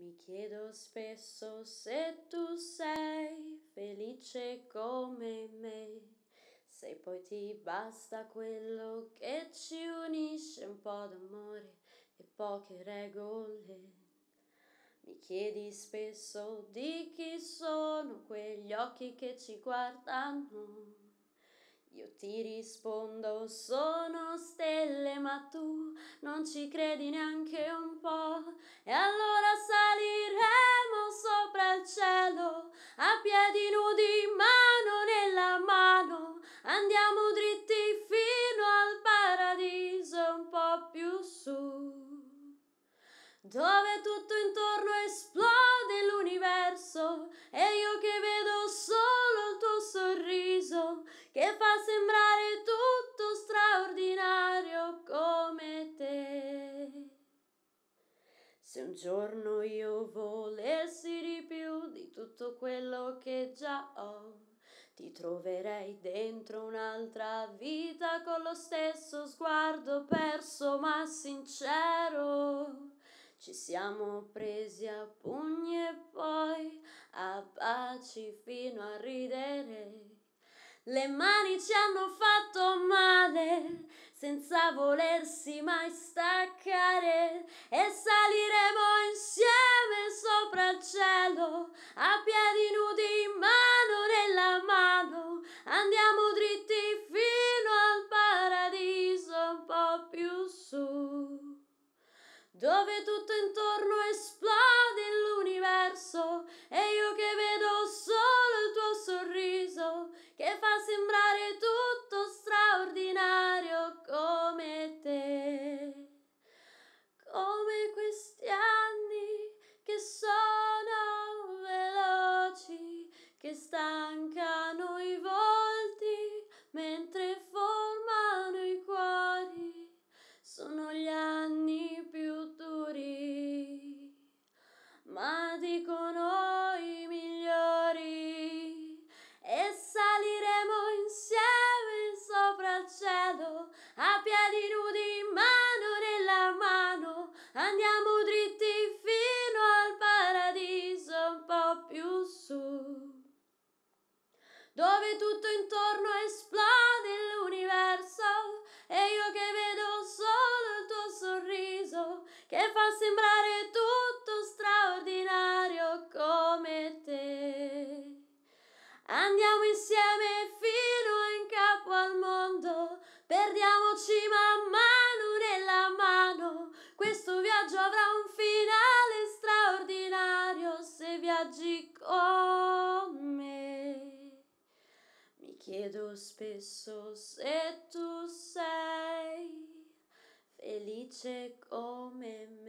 Mi chiedo spesso se tu sei felice come me, se poi ti basta quello che ci unisce un po' d'amore e poche regole. Mi chiedi spesso di chi sono quegli occhi che ci guardano. Io ti rispondo, sono stelle, ma tu non ci credi neanche un po'. E allora a piedi nudi, mano nella mano, andiamo dritti fino al paradiso un po' più su. Dove tutto intorno esplode l'universo e io che vedo solo il tuo sorriso che fa sembrare Se un giorno io volessi di più di tutto quello che già ho, ti troverei dentro un'altra vita con lo stesso sguardo perso ma sincero. Ci siamo presi a pugni e poi a baci fino a ridere. Le mani ci hanno fatto male, senza volersi mai staccare e saliremo insieme sopra il cielo a piedi nudi in mano nella mano andiamo dritti fino al paradiso un po' più su dove tutto intorno esplode l'universo e io che vedo dove tutto intorno esplode l'universo e io che vedo solo il tuo sorriso che fa sembrare tutto straordinario come te. Andiamo insieme fino in capo al mondo, perdiamoci man mano nella mano, questo viaggio avrà un finale straordinario se viaggi con Chiedo spesso se tu sei felice come me.